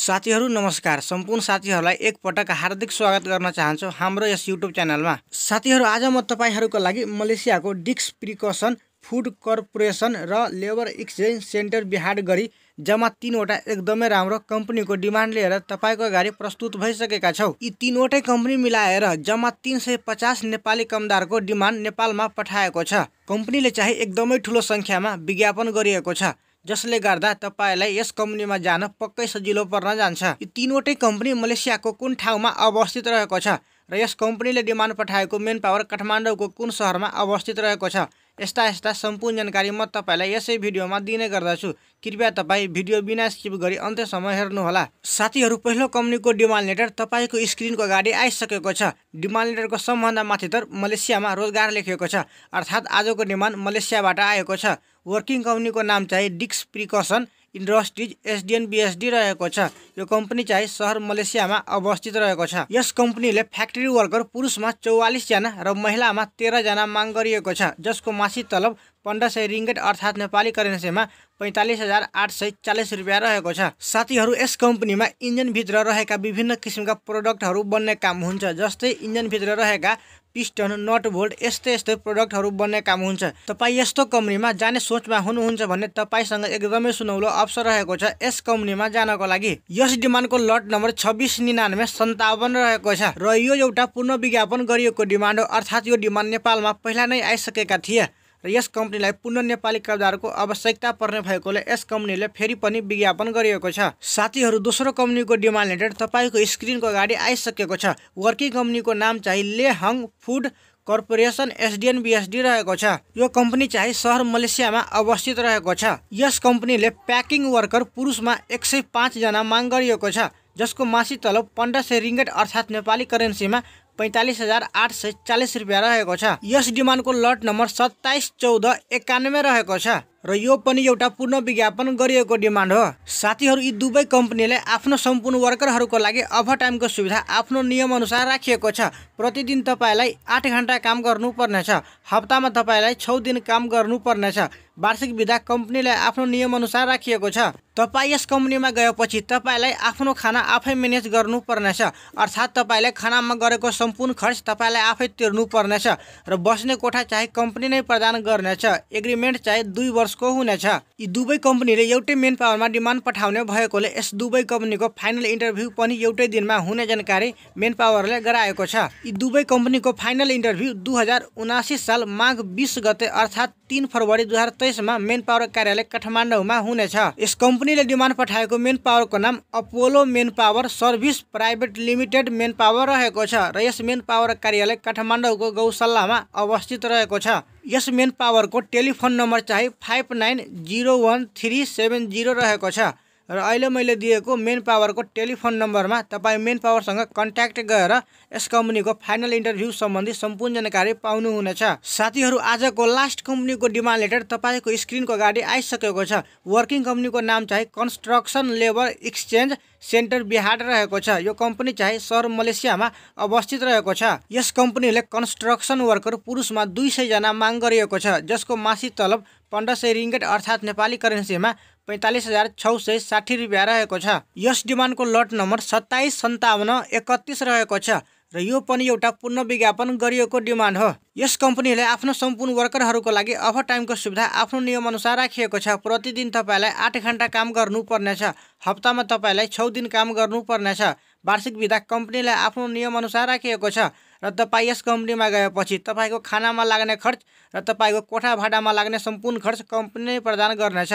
साथीहरू नमस्कार सम्पूर्ण साथीहरूलाई एकपटक हार्दिक स्वागत गर्न चाहन्छु हाम्रो यस युट्युब च्यानलमा साथीहरू आज म तपाईँहरूको लागि मलेसियाको डिक्स प्रिकसन फुड कर्पोरेसन र लेबर एक्सचेन्ज सेन्टर बिहाड गरी जम्मा तिनवटा एकदमै राम्रो कम्पनीको डिमान्ड लिएर तपाईँको अगाडि प्रस्तुत भइसकेका छौँ यी तिनवटै कम्पनी मिलाएर जम्मा तिन सय पचास नेपाली कमदारको डिमान्ड नेपालमा पठाएको छ कम्पनीले चाहिँ एकदमै ठुलो सङ्ख्यामा विज्ञापन गरिएको छ जसले गर्दा तपाईँलाई यस कम्पनीमा जान पक्कै सजिलो पर्न जान्छ यो तिनवटै कम्पनी मलेसियाको कुन ठाउँमा अवस्थित रहेको छ र यस कम्पनीले डिमान्ड पठाएको मेन पावर काठमाडौँको कुन सहरमा अवस्थित रहेको छ यस्ता यस्ता सम्पूर्ण जानकारी म तपाईँलाई यसै भिडियोमा दिने गर्दछु कृपया तपाईँ भिडियो बिना स्किप गरी अन्त्यसम्म हेर्नुहोला साथीहरू पहिलो कम्पनीको डिमालिनेटर तपाईँको स्क्रिनको अगाडि आइसकेको छ डिमालिनेटरको सम्बन्ध तर मलेसियामा रोजगार लेखिएको छ अर्थात् आजको डिमान्ड मलेसियाबाट आएको छ वर्किङ कम्पनीको नाम चाहिँ डिक्स प्रिकसन इन्डस्ट्रिज बीएसडी रहेको छ यो कम्पनी चाहिँ सहर मलेसियामा अवस्थित रहेको छ यस कम्पनीले फ्याक्ट्री वर्कर पुरुषमा चौवालिसजना र महिलामा तेह्रजना माग गरिएको छ जसको मासिक तलब पन्ध्र सय रिङ्गेट अर्थात् नेपाली करेन्सीमा पैँतालिस हजार आठ सय चालिस रुपियाँ रहेको छ साथीहरू यस कम्पनीमा इन्जिनभित्र रहेका विभिन्न किसिमका प्रोडक्टहरू बन्ने काम हुन्छ जस्तै इन्जिनभित्र रहेका पिस्टन नट भोल्ट यस्तै यस्तै प्रडक्टहरू बन्ने काम हुन्छ तपाईँ यस्तो कम्पनीमा जाने सोचमा हुनुहुन्छ भने तपाईँसँग एकदमै सुनौलो अवसर रहेको छ यस कम्पनीमा जानको लागि यस डिमान्डको लट नम्बर छब्बिस निनानब्बे सन्तावन रहेको छ र यो एउटा पुनः विज्ञापन गरिएको डिमान्ड हो अर्थात् यो डिमान्ड नेपालमा पहिला नै आइसकेका थिए र यस कम्पनीलाई पुनः नेपाली कब्जाहरूको आवश्यकता पर्ने भएकोले यस कम्पनीले फेरि पनि विज्ञापन गरिएको छ साथीहरू दोस्रो कम्पनीको डिमान्ड लेटर तपाईँको स्क्रिनको अगाडि आइसकेको छ वर्किङ कम्पनीको नाम चाहिँ लेहङ फुड कर्पोरेसन एसडिएन बिएसडी रहेको छ यो कम्पनी चाहिँ सहर मलेसियामा अवस्थित रहेको छ यस कम्पनीले प्याकिङ वर्कर पुरुषमा एक सय पाँचजना माग गरिएको छ जसको मासिक तलब पन्ध्र सय रिङ्गेट अर्थात् नेपाली करेन्सीमा पैँतालिस हजार आठ सय चालिस रुपियाँ रहेको छ यस डिमान्डको लट नम्बर सत्ताइस चौध एकानब्बे रहेको छ र यो पनि एउटा पुनः विज्ञापन गरिएको डिमान्ड हो साथीहरू यी दुवै कम्पनीले आफ्नो सम्पूर्ण वर्करहरूको लागि ओभर टाइमको सुविधा आफ्नो नियमअनुसार राखिएको छ प्रतिदिन तपाईँलाई आठ घन्टा काम गर्नुपर्नेछ हप्तामा तपाईँलाई छ दिन काम गर्नुपर्नेछ वार्षिक विधा कम्पनीलाई आफ्नो नियमअनुसार राखिएको छ तपाईँ यस कम्पनीमा गएपछि तपाईँलाई आफ्नो खाना आफै म्यानेज गर्नुपर्नेछ अर्थात् तपाईँलाई खानामा गरेको सम्पूर्ण खर्च तपाईँलाई आफै तिर्नुपर्नेछ र बस्ने कोठा चाहिँ कम्पनी नै प्रदान गर्नेछ एग्रिमेन्ट चाहिँ दुई वर्ष को हुनेछ यी दुवै कम्पनीले एउटै मेन पावरमा डिमान्ड पठाउने भएकोले यस दुवै कम्पनीको फाइनल इन्टरभ्यू पनि एउटै दिनमा हुने जानकारी मेन पावरले गराएको छ यी दुवै कम्पनीको फाइनल इन्टरभ्यू दुई साल माघ बिस गते अर्थात् तिन फरवरी दुई हजार तेइसमा मेन पावर कार्यालय काठमाडौँमा हुनेछ यस कम्पनीले डिमान्ड पठाएको मेन पावरको नाम Apollo manpower service private limited manpower रहेको छ र यस मेन पावर कार्यालय काठमाडौँको गौशालामा अवस्थित रहेको छ यस मेन पावरको टेलिफोन नम्बर चाहिँ five nine zero one three seven zero रहेको छ र अहिले मैले दिएको मेन पावरको टेलिफोन नम्बरमा तपाईँ मेन पावरसँग कन्ट्याक्ट गरेर यस कम्पनीको फाइनल इन्टरभ्यू सम्बन्धी सम्पूर्ण जानकारी पाउनुहुनेछ साथीहरू आजको लास्ट कम्पनीको डिमान्ड लेटर तपाईँको स्क्रिनको अगाडि आइसकेको छ वर्किङ कम्पनीको नाम चाहिँ construction labour exchange centre Bihar रहेको छ यो कम्पनी चाहिँ सहर मलेसियामा अवस्थित रहेको छ यस कम्पनीले कन्स्ट्रक्सन वर्कर पुरुषमा दुई सयजना माग गरिएको छ जसको मासिक तलब पन्ध्र सय रिङ्गेट अर्थात् नेपाली करेन्सीमा पैँतालिस हजार छ सय साठी रुपियाँ रहेको छ यस डिमान्डको लट नम्बर सत्ताइस सन्ताउन्न एकतिस रहेको छ र यो पनि एउटा विज्ञापन गरिएको डिमान्ड हो यस कम्पनीले आफ्नो सम्पूर्ण वर्करहरूको लागि अफ टाइमको सुविधा आफ्नो नियमअनुसार राखिएको छ प्रतिदिन तपाईँलाई आठ घन्टा काम गर्नुपर्नेछ हप्तामा तपाईँलाई छ दिन काम गर्नुपर्नेछ वार्षिक विधा कम्पनीलाई आफ्नो नियमअनुसार राखिएको छ र तपाईँ यस कम्पनीमा गएपछि तपाईँको खानामा लाग्ने खर्च र तपाईँको कोठा भाडामा लाग्ने सम्पूर्ण खर्च कम्पनीले प्रदान गर्नेछ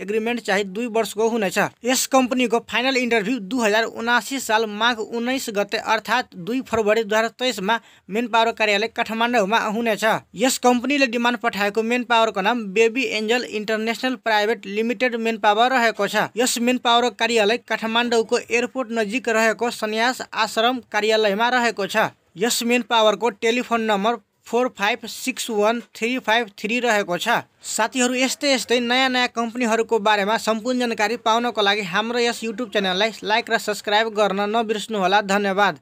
एग्रिमेन्ट चाहिँ दुई वर्षको हुनेछ यस कम्पनीको फाइनल इन्टरभ्यू दुई हजार उनासी साल माघ उन्नाइस गते अर्थात् दुई फरवरी दुई हजार तेइसमा मेन पावर कार्यालय काठमाडौँमा हुनेछ यस कम्पनीले डिमान्ड पठाएको मेन पावरको नाम baby angel international private limited manpower रहेको छ यस मेन पावर कार्यालय काठमाडौँको एयरपोर्ट नजिक रहेको सन्यास आश्रम कार्यालयमा रहेको छ यस मेन पावरको telephone number four five six one three five three रहेको छ साथीहरू यस्तै यस्तै नयाँ नयाँ कम्पनीहरूको बारेमा सम्पूर्ण जानकारी पाउनको लागि हाम्रो यस युट्युब च्यानललाई लाइक र सब्सक्राइब गर्न नबिर्सनुहोला धन्यवाद